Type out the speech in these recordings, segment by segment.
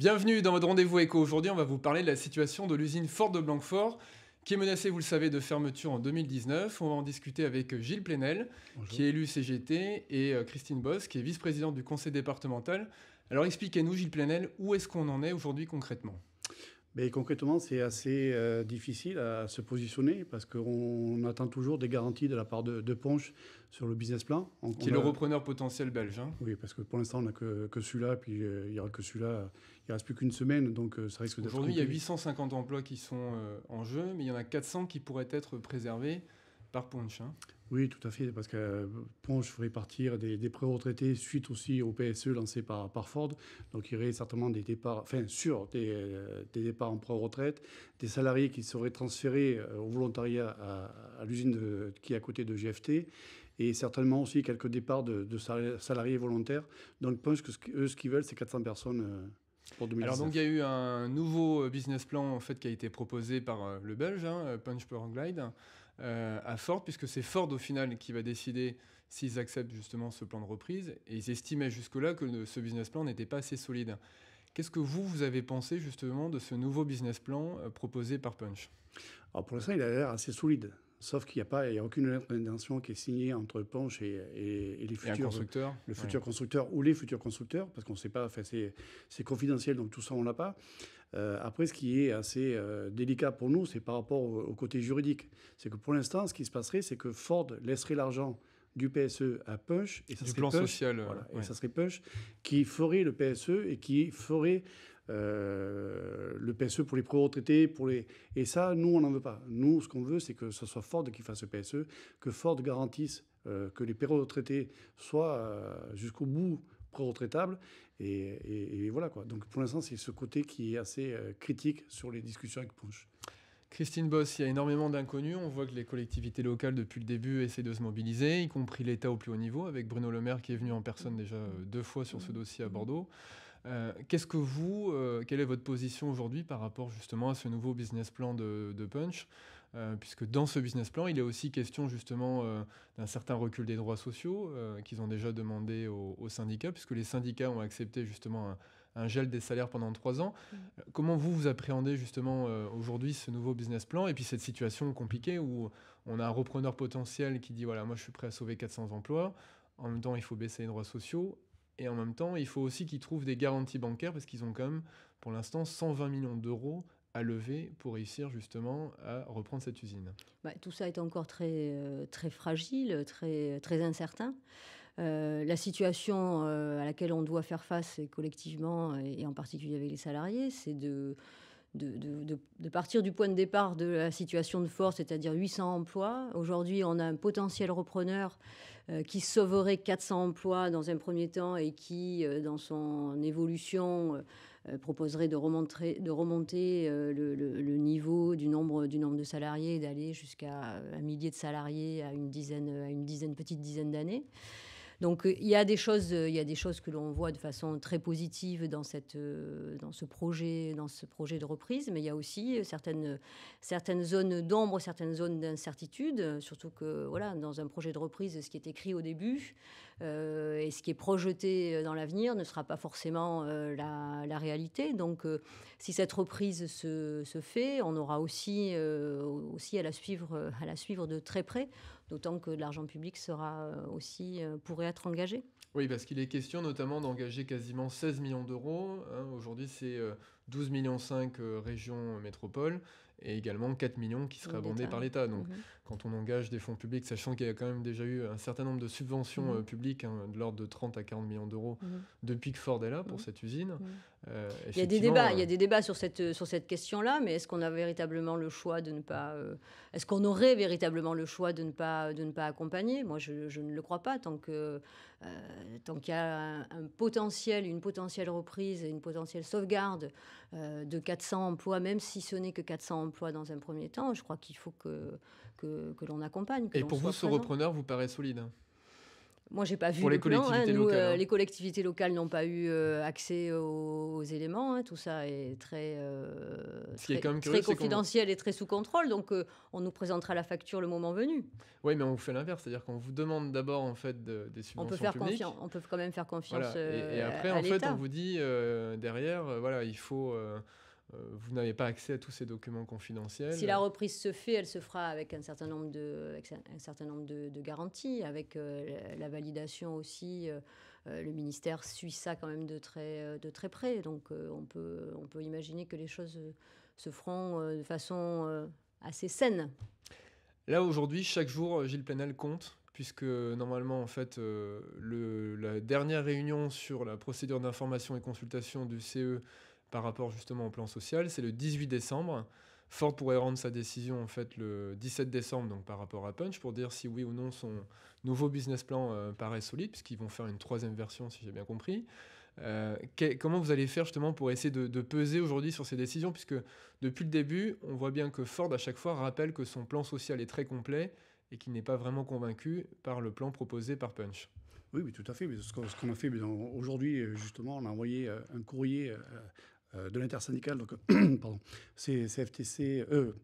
Bienvenue dans votre rendez-vous éco. Aujourd'hui, on va vous parler de la situation de l'usine Ford de Blanquefort, qui est menacée, vous le savez, de fermeture en 2019. On va en discuter avec euh, Gilles Plenel, qui est élu CGT, et euh, Christine Boss, qui est vice-présidente du conseil départemental. Alors expliquez-nous, Gilles Plenel, où est-ce qu'on en est aujourd'hui concrètement mais concrètement, c'est assez euh, difficile à se positionner parce qu'on attend toujours des garanties de la part de, de Ponche sur le business plan. qui est le repreneur potentiel belge. Hein. Oui, parce que pour l'instant, on n'a que, que celui-là, puis euh, il n'y aura que celui-là. Il ne reste plus qu'une semaine, donc euh, ça risque d'être. Aujourd'hui, il y a 850 emplois qui sont en jeu, mais il y en a 400 qui pourraient être préservés par hein. Oui, tout à fait, parce que euh, Punch ferait partir des, des pré-retraités suite aussi au PSE lancé par, par, Ford. Donc il y aurait certainement des départs, enfin sur des, euh, des départs en pré-retraite, des salariés qui seraient transférés euh, au volontariat à, l'usine qui est à côté de GFT, et certainement aussi quelques départs de, salariés volontaires. Donc Punch, que, eux, ce qu'ils veulent, c'est 400 personnes. Pour Alors donc il y a eu un nouveau business plan en fait qui a été proposé par le Belge, hein, Punch Power Glide, euh, à Ford, puisque c'est Ford au final qui va décider s'ils acceptent justement ce plan de reprise. Et ils estimaient jusque-là que ce business plan n'était pas assez solide. Qu'est-ce que vous, vous avez pensé justement de ce nouveau business plan euh, proposé par Punch pour l'instant, il a l'air assez solide. Sauf qu'il n'y a pas, il a aucune lettre d'intention qui est signée entre Ponche et, les futurs. constructeurs, Le futur constructeur ou les futurs constructeurs, parce qu'on ne sait pas, enfin, c'est confidentiel, donc tout ça, on ne l'a pas. Euh, après, ce qui est assez euh, délicat pour nous, c'est par rapport au, côté juridique. C'est que pour l'instant, ce qui se passerait, c'est que Ford laisserait l'argent du PSE à Punch, et plan social, euh, voilà, et ça serait Punch qui ferait le PSE et qui ferait euh, le PSE pour les pré retraités pour les... Et ça, nous, on n'en veut pas. Nous, ce qu'on veut, c'est que ce soit Ford qui fasse le PSE, que Ford garantisse euh, que les pré retraités soient euh, jusqu'au bout pré retraitables Et, voilà, quoi. Donc, pour l'instant, c'est ce côté qui est assez critique sur les discussions avec Punch. Christine Boss, il y a énormément d'inconnus. On voit que les collectivités locales, depuis le début, essaient de se mobiliser, y compris l'État au plus haut niveau, avec Bruno Le Maire qui est venu en personne déjà deux fois sur ce mmh. dossier à Bordeaux. Euh, qu'est-ce que vous, euh, quelle est votre position aujourd'hui par rapport justement à ce nouveau business plan de, Punch euh, Puisque dans ce business plan, il est aussi question justement d'un certain recul des droits sociaux qu'ils ont déjà demandé aux, syndicats, puisque les syndicats ont accepté justement un, gel des salaires pendant trois ans. Mm. Comment vous, vous appréhendez justement aujourd'hui ce nouveau business plan et puis cette situation compliquée où on a un repreneur potentiel qui dit voilà, moi je suis prêt à sauver 400 emplois. En même temps, il faut baisser les droits sociaux et en même temps, il faut aussi qu'ils trouvent des garanties bancaires parce qu'ils ont quand même, pour l'instant, 120 millions d'euros à lever pour réussir justement à reprendre cette usine bah, Tout ça est encore très, euh, très fragile, très, très incertain. Euh, la situation euh, à laquelle on doit faire face collectivement et en particulier avec les salariés, c'est de, de, de, partir du point de départ de la situation de force, c'est-à-dire 800 emplois. Aujourd'hui, on a un potentiel repreneur euh, qui sauverait 400 emplois dans un premier temps et qui, euh, dans son évolution, euh, proposerait de remonter, le, niveau du nombre, du nombre de salariés d'aller jusqu'à un millier de salariés à une dizaine, à une dizaine, petite dizaine d'années. Donc euh, il y a des choses, euh, il y a des choses que l'on voit de façon très positive dans cette, euh, dans ce projet, dans ce projet de reprise, mais il y a aussi certaines, certaines zones d'ombre, certaines zones d'incertitude, surtout que voilà, dans un projet de reprise, ce qui est écrit au début. Euh, et ce qui est projeté euh, dans l'avenir ne sera pas forcément euh, la, réalité. Donc, si cette reprise se, fait, on aura aussi, aussi à, la suivre, à la suivre de très près, d'autant que de l'argent public sera aussi, pourrait être engagé. Oui, parce qu'il est question notamment d'engager quasiment 16 millions d'euros. Hein. Aujourd'hui, c'est 12 millions 5 régions métropoles et également 4 millions qui seraient abondés par l'État. Donc, mhm quand on engage des fonds publics, sachant qu'il y a quand même déjà eu un certain nombre de subventions mhm. euh, publiques, hein, de l'ordre de 30 à 40 millions d'euros, mhm. depuis que Ford est là pour mhm. cette usine. Euh, il, y a des débats, il y a euh, des débats sur cette, sur cette question-là, mais est-ce qu'on a véritablement le choix de ne pas... est-ce qu'on aurait véritablement le choix de ne pas, de ne pas accompagner Moi, je, ne le crois pas, tant qu'il tant qu'il y a un, potentiel, une potentielle reprise et une potentielle sauvegarde de 400 emplois, même si ce n'est que 400 emplois dans un premier temps, je crois qu'il faut que que, l'on accompagne. et pour vous, ce repreneur vous paraît solide moi, j'ai pas vu les plan. Hein, euh, hein. Collectivités locales, Les collectivités locales n'ont pas eu euh, accès aux, éléments. Hein. tout ça est très, euh, très, confidentiel et très sous contrôle. Donc, on nous présentera la facture le moment venu. Oui, mais on vous fait l'inverse. C'est-à-dire qu'on vous demande d'abord en fait des subventions on peut faire publiques. on peut quand même faire confiance et, après, en fait, on vous dit derrière, voilà, il faut euh, vous n'avez pas accès à tous ces documents confidentiels. Si la reprise se fait, elle se fera avec un certain nombre de, un certain nombre de, garanties, avec euh, la validation aussi. Euh, le ministère suit ça quand même de très, de très près. Donc on, peut, on peut imaginer que les choses se feront de façon assez saine. Là aujourd'hui, chaque jour, Gilles Plenel compte puisque normalement en fait la dernière réunion sur la procédure d'information et consultation du CE par rapport justement au plan social. C'est le 18 décembre. Ford pourrait rendre sa décision en fait le 17 décembre, donc par rapport à Punch, pour dire si oui ou non son nouveau business plan euh, paraît solide, puisqu'ils vont faire une troisième version, si j'ai bien compris. Euh, comment vous allez faire justement pour essayer de, peser aujourd'hui sur ces décisions, puisque depuis le début, on voit bien que Ford à chaque fois rappelle que son plan social est très complet et qu'il n'est pas vraiment convaincu par le plan proposé par Punch. Oui, mais tout à fait. Mais ce qu'on a fait aujourd'hui, euh, justement, on a envoyé un courrier euh, de l'intersyndicale, donc pardon, CFTC, E,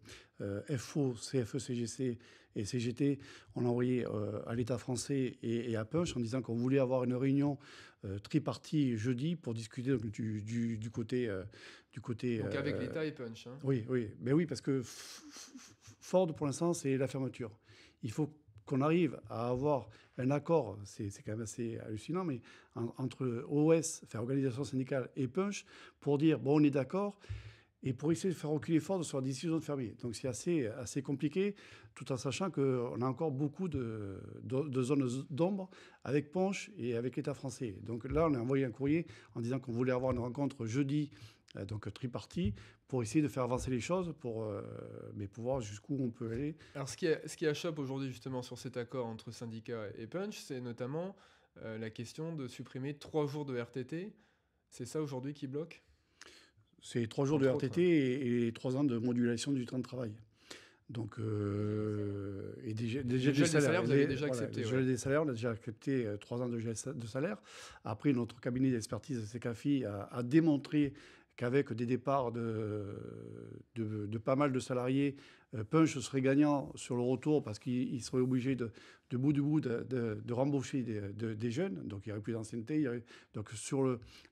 euh, FO, CFE, CGC et CGT, on l'a envoyé euh, à l'État français et, à Punch en disant qu'on voulait avoir une réunion tripartie jeudi pour discuter du, côté. du côté donc avec l'État et Punch. Hein. Oui, oui. Mais ben oui, parce que Ford, pour l'instant, c'est la fermeture. Il faut qu'on arrive à avoir un accord, c'est quand même assez hallucinant, mais entre OS, enfin, organisation syndicale, et Punch, pour dire, bon, on est d'accord, et pour essayer de faire reculer Ford sur la décision de fermier. Donc c'est assez, assez compliqué, tout en sachant qu'on a encore beaucoup de, de, zones d'ombre avec Punch et avec l'État français. Donc là, on a envoyé un courrier en disant qu'on voulait avoir une rencontre jeudi, euh, donc tripartie, pour essayer de faire avancer les choses, pour, euh, mais pour voir jusqu'où on peut aller. Alors ce qui, ce qui achoppe aujourd'hui justement sur cet accord entre syndicats et Punch, c'est notamment euh, la question de supprimer trois jours de RTT. C'est ça aujourd'hui qui bloque c'est trois jours de RTT autres, et, et, trois ans de modulation du temps de travail. Donc, euh, et déjà, déjà, des salaires, vous avez déjà accepté. Le ouais. des salaires, on a déjà accepté euh, trois ans de, de salaire. Après, notre cabinet d'expertise, CECAFI, a, a démontré qu'avec des départs de, pas mal de salariés, euh, Punch serait gagnant sur le retour parce qu'il serait obligé de, bout de bout de, rembaucher des, jeunes. Donc il n'y aurait plus d'ancienneté. Donc sur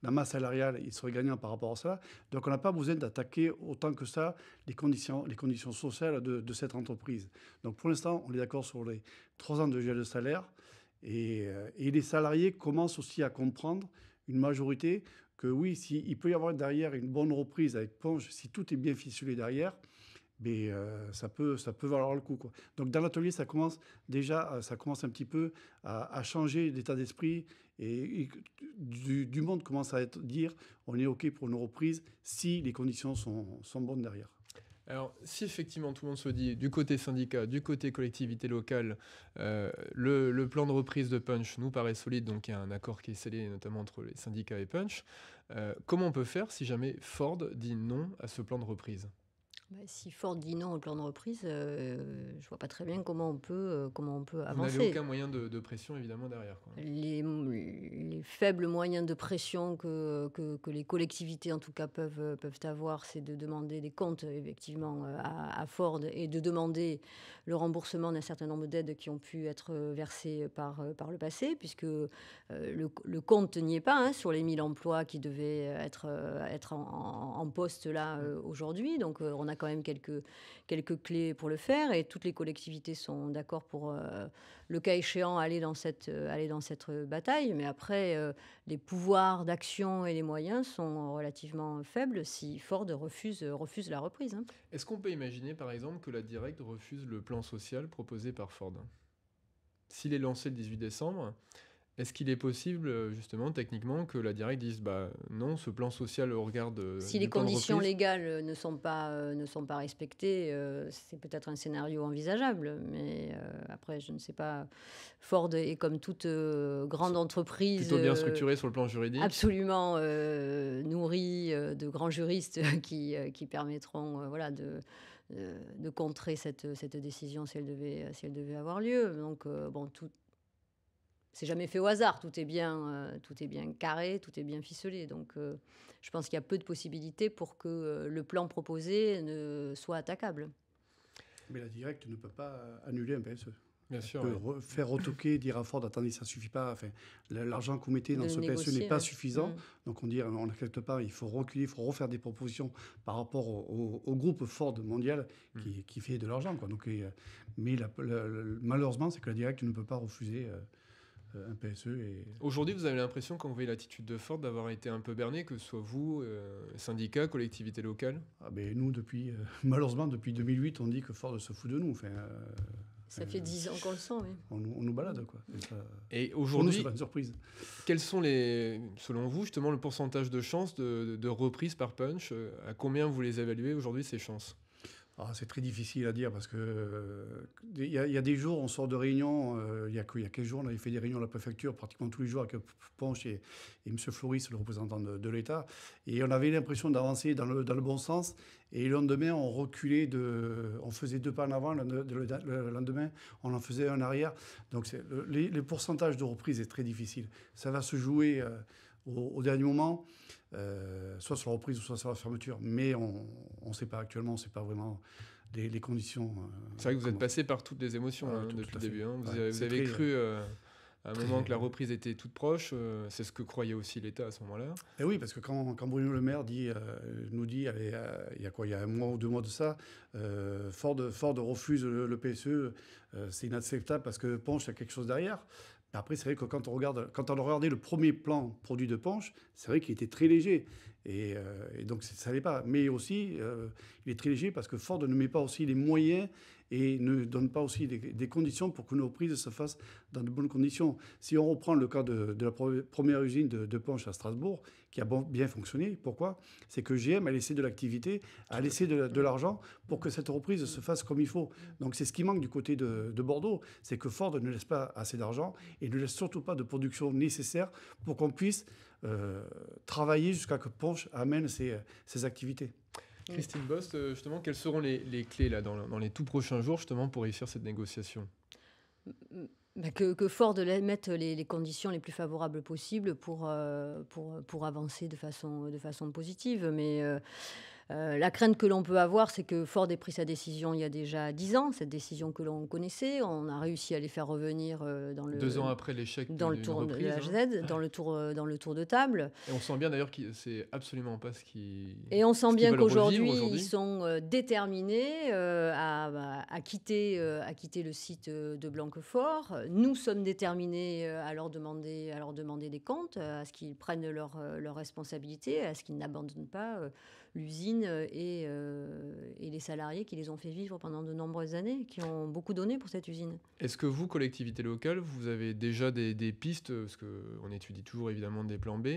la masse salariale, il serait gagnant par rapport à ça. Donc on n'a pas besoin d'attaquer autant que ça les conditions, sociales de, cette entreprise. Donc pour l'instant, on est d'accord sur les trois ans de gel de salaire. et euh, les salariés commencent aussi à comprendre une majorité que oui, s'il peut y avoir derrière une bonne reprise avec Ponge, si tout est bien ficelé derrière, mais euh, ça, peut, ça peut valoir le coup. Donc dans l'atelier, ça commence déjà, euh, ça commence un petit peu à, changer d'état d'esprit et, du, monde commence à dire on est OK pour une reprise si les conditions sont, sont bonnes derrière. Alors, si effectivement tout le monde se dit, du côté syndicat, du côté collectivité locale, euh, le, plan de reprise de Punch nous paraît solide, donc il y a un accord qui est scellé notamment entre les syndicats et Punch, euh, comment on peut faire si jamais Ford dit non à ce plan de reprise bah, si Ford dit non au plan de reprise, je euh, je vois pas très bien comment on peut, euh, comment on peut avancer. Vous n'avez aucun moyen de, pression, évidemment, derrière. Les, les, faibles moyens de pression que, les collectivités, en tout cas, peuvent, euh, peuvent avoir, c'est de demander des comptes, effectivement, à, Ford et de demander le remboursement d'un certain nombre d'aides qui ont pu être versées par, par le passé, puisque le, compte n'y est pas hein, sur les 1000 emplois qui devaient être, être en, poste là mm. aujourd'hui. Donc, on a quand même quelques, quelques clés pour le faire et toutes les collectivités sont d'accord pour, euh, le cas échéant, aller dans cette, euh, aller dans cette euh, bataille. Mais après, les pouvoirs d'action et les moyens sont relativement faibles si Ford refuse, refuse la reprise. Hein. Est-ce qu'on peut imaginer, par exemple, que la Directe refuse le plan social proposé par Ford S'il est lancé le 18 décembre, est-ce qu'il est possible, euh, justement, techniquement, que la directe dise bah, non, ce plan social au regard de. Si les conditions légales euh, ne sont pas, euh, ne sont pas respectées, c'est peut-être un scénario envisageable. Mais après, je ne sais pas. Ford est comme toute grande entreprise. Plutôt bien structurée sur le plan juridique. Absolument nourrie de grands juristes qui, qui permettront voilà, de, de, de contrer cette, cette décision si elle devait, si elle devait avoir lieu. Donc, bon, tout c'est jamais fait au hasard. Tout est bien, euh, tout est bien carré, tout est bien ficelé. Donc, euh, je pense qu'il y a peu de possibilités pour que euh, le plan proposé ne soit attaquable. Mais la directe ne peut pas annuler un PSE. Bien sûr. Peut Faire retoquer, dire à Ford, attendez, ça ne suffit pas. L'argent qu'on mettait dans ce PSE n'est pas suffisant. Mm. Donc on dit, on n'accepte pas, il faut reculer, il faut refaire des propositions par rapport au, groupe Ford mondial mm. qui, fait de l'argent. mais malheureusement, c'est que la directe ne peut pas refuser. Euh, e aujourd'hui, vous avez l'impression, quand vous voyez l'attitude de Ford, d'avoir été un peu berné, que ce soit vous, euh, syndicats, collectivités locales ah ben Nous, depuis, euh, malheureusement, depuis 2008, on dit que Ford se fout de nous. ça fait dix ans qu'on le sent, oui. On, nous balade, quoi. Et, aujourd'hui, pas une surprise. Quels sont les, selon vous, justement, le pourcentage de chances de, de reprise par punch À combien vous les évaluez aujourd'hui ces chances ah, c'est très difficile à dire parce que euh, il y, a des jours, on sort de réunion. Euh, il y, a, quelques jours, on avait fait des réunions à la préfecture pratiquement tous les jours avec euh, Ponche et, M. Floris, le représentant de, l'État. Et on avait l'impression d'avancer dans le, bon sens. Et le lendemain, on reculait de. On faisait deux pas en avant. Le, lendemain, on en faisait un arrière. Donc les, les, pourcentages de reprise est très difficile. Ça va se jouer au, dernier moment, euh, soit sur la reprise ou soit sur la fermeture. Mais on ne sait pas actuellement, sait pas vraiment les, conditions. Euh, c'est vrai que vous êtes passé par toutes les émotions ah, hein, depuis le début. Hein. Vous, avez, cru euh, à un moment que la reprise était toute proche. c'est ce que croyait aussi l'État à ce moment-là. Et eh oui, parce que quand, Bruno Le Maire dit, nous dit, il y a quoi, il y a un mois ou deux mois de ça, Ford, refuse le, le PSE. c'est inacceptable parce que Ponche a quelque chose derrière. Après, c'est vrai que quand on regarde, quand on le premier plan produit de Penche, c'est vrai qu'il était très léger. Euh, et, donc, ça n'est pas. Mais aussi, euh, il est très léger parce que Ford ne met pas aussi les moyens et ne donne pas aussi des, conditions pour que nos prises se fassent dans de bonnes conditions. Si on reprend le cas de, la première usine de, de à Strasbourg, qui a bien fonctionné, pourquoi C'est que GM a laissé de l'activité, a laissé de, l'argent pour que cette reprise se fasse comme il faut. Donc, c'est ce qui manque du côté de Bordeaux, c'est que Ford ne laisse pas assez d'argent et ne laisse surtout pas de production nécessaire pour qu'on puisse euh, travailler jusqu'à que Porsche amène ses, euh, activités. Mmh. Christine Bost, euh, justement, quelles seront les, clés là, dans, les tout prochains jours justement pour réussir cette négociation mmh, bah, que, que, Ford mette les, conditions les plus favorables possibles pour, pour, pour avancer de façon, de façon positive. Mais euh, la crainte que l'on peut avoir, c'est que Ford ait pris sa décision il y a déjà dix ans, cette décision que l'on connaissait. On a réussi à les faire revenir euh, dans le. Deux ans après l'échec dans le tour de hein. dans, le tour, euh, dans le tour de table. Et on sent bien d'ailleurs que c'est absolument pas ce qui. Et on sent bien qu'aujourd'hui, ils sont déterminés à, à, quitter, à quitter le site de Blanquefort. Nous sommes déterminés à leur demander, à leur demander des comptes, à ce qu'ils prennent leurs responsabilités, à ce qu'ils n'abandonnent pas l'usine euh, euh, et, les salariés qui les ont fait vivre pendant de nombreuses années, qui ont beaucoup donné pour cette usine. Est-ce que vous, collectivité locale, vous avez déjà des, pistes, parce qu'on étudie toujours évidemment des plans B,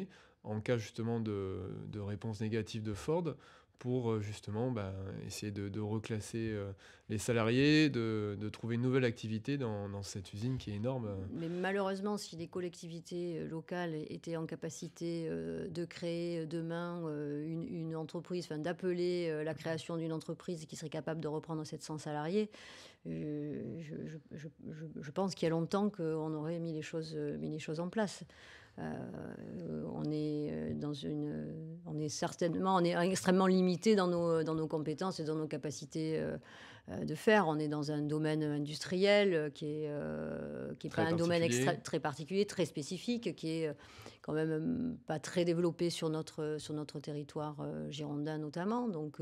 en cas justement de, de réponse négative de Ford, pour euh, justement bah, essayer de, reclasser euh, les salariés, de, trouver une nouvelle activité dans, cette usine qui est énorme. Mais malheureusement, si les collectivités euh, locales étaient en capacité de créer demain une, une, entreprise, d'appeler la création d'une entreprise qui serait capable de reprendre 700 salariés, je, pense qu'il y a longtemps qu'on aurait mis les choses en place. Euh, euh, euh, on est certainement, on est extrêmement limité dans nos, dans nos compétences et dans nos capacités de faire. On est dans un domaine industriel qui est, qui est pas un domaine très particulier, très spécifique, qui est quand même pas très développé sur notre, sur notre territoire girondin notamment. Donc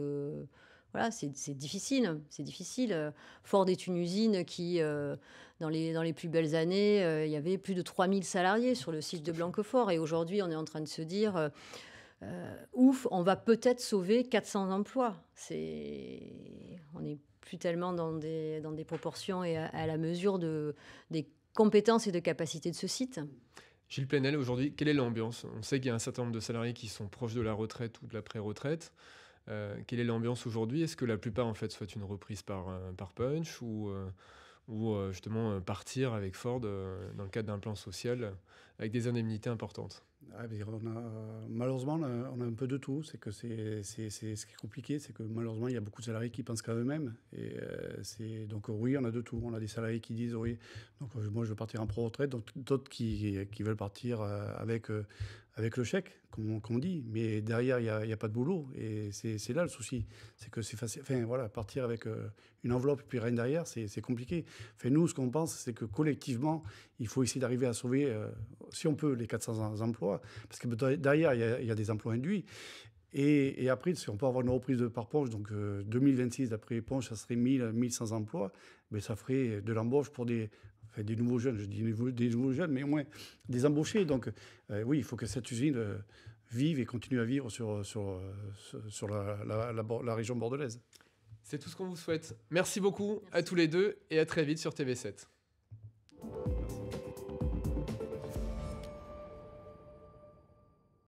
c'est difficile, c'est difficile. Euh, Ford est une usine qui, euh, dans, les, plus belles années, euh, il y avait plus de 3000 salariés sur le site de Blanquefort. Et aujourd'hui, on est en train de se dire, ouf, on va peut-être sauver 400 emplois. on n'est plus tellement dans des, proportions et à, la mesure de, des compétences et de capacités de ce site. Gilles Plenel, aujourd'hui, quelle est l'ambiance On sait qu'il y a un certain nombre de salariés qui sont proches de la retraite ou de la pré-retraite. Euh, quelle est l'ambiance aujourd'hui Est-ce que la plupart en fait soit une reprise par, euh, par Punch ou, euh, ou justement partir avec Ford dans le cadre d'un plan social avec des indemnités importantes ah, Malheureusement, on a un peu de tout. C'est que c'est, c'est, c'est ce qui est compliqué, c'est que malheureusement, il y a beaucoup de salariés qui pensent qu'à eux-mêmes. Et c'est donc oui, on a de tout. On a des salariés qui disent oui, donc moi je veux partir en pro-retraite, donc d'autres qui, qui veulent partir avec avec le chèque, comme on, dit, mais derrière, il n'y a, pas de boulot. Et c'est là le souci. C'est que c'est facile. Enfin, voilà, partir avec euh, une enveloppe et puis rien derrière, c'est compliqué. Enfin, nous, ce qu'on pense, c'est que collectivement, il faut essayer d'arriver à sauver, euh, si on peut, les 400 emplois. Parce que derrière, il y, a des emplois induits. Et, après, si on peut avoir une reprise de, par Ponche, donc 2026, après Ponche, ça serait 1000, 1100 emplois, mais ben, ça ferait de l'embauche pour des, des nouveaux jeunes, je dis des nouveaux jeunes, mais au moins des embauchés. Donc euh, oui, il faut que cette usine euh, vive et continue à vivre sur, sur, euh, la, la, région bordelaise. C'est tout ce qu'on vous souhaite. Merci beaucoup à tous les deux et à très vite sur TV7.